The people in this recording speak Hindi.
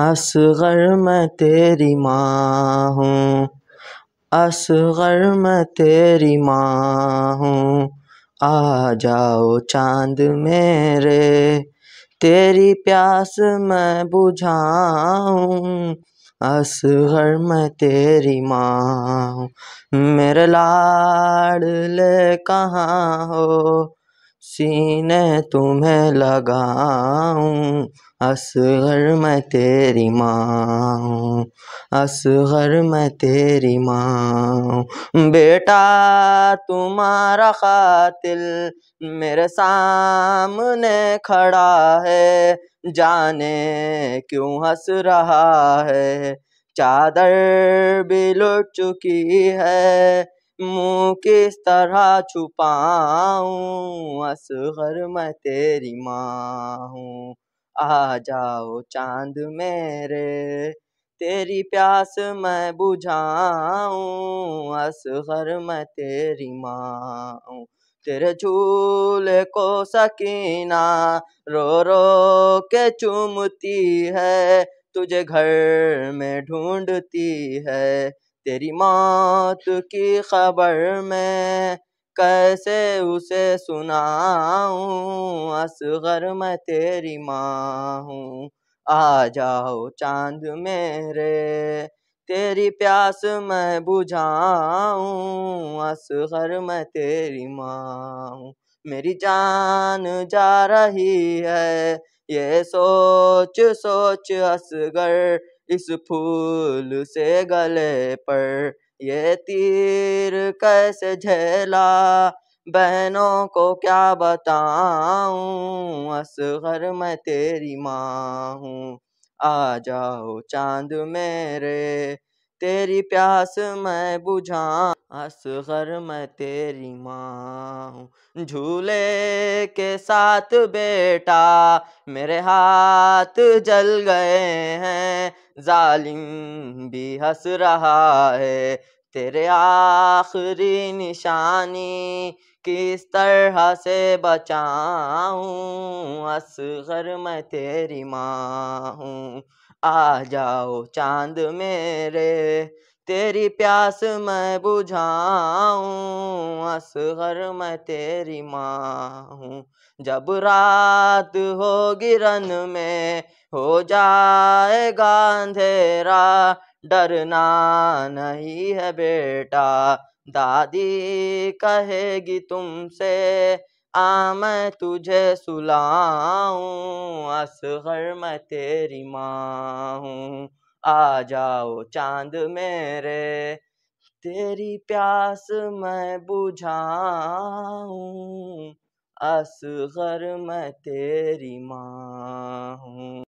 असगर मैं तेरी माँ हूँ असगर मैं तेरी माँ हूँ आ जाओ चांद मेरे तेरी प्यास मैं बुझाऊँ असगर मैं तेरी माँ हूँ मेरे लाड़ ले कहाँ हो सीने तुम्हें लगाऊं असग़र मैं तेरी माँ असग़र मैं तेरी माँ बेटा तुम्हारा कातिल मेरे सामने खड़ा है जाने क्यों हंस रहा है चादर भी लुट चुकी है मुंह किस तरह छुपाऊं असगर मैं तेरी माँ हूँ आ जाओ चांद मेरे तेरी प्यास मैं बुझाऊं असगर मैं तेरी माँ हूँ तेरे झूले को सकीना रो रो के चूमती है तुझे घर में ढूंढती है तेरी मौत की खबर में कैसे उसे सुनाऊं असगर मैं तेरी माँ हूँ आ जाओ चांद मेरे तेरी प्यास मैं बुझाऊं असगर मैं तेरी माँ हूँ मेरी जान जा रही है ये सोच सोच असगर इस फूल से गले पर ये तीर कैसे झेला बहनों को क्या बताऊं असगर मैं तेरी माँ हूँ आ जाओ चांद मेरे तेरी प्यास मैं बुझा असगर मैं तेरी माँ हूँ झूले के साथ बेटा मेरे हाथ जल गए हैं जालिम भी हंस रहा है तेरे आखिरी निशानी किस तरह से बचाऊं असगर मैं तेरी माँ हूँ आ जाओ चांद मेरे तेरी प्यास मैं बुझाऊं असगर मैं तेरी माँ हूँ जब रात हो गिरन में हो जाएगा अंधेरा डरना नहीं है बेटा दादी कहेगी तुमसे आ मैं तुझे सुलाऊं असगर मैं तेरी माँ हूँ आ जाओ चांद मेरे तेरी प्यास मैं बुझाऊं असगर मैं तेरी माँ हूँ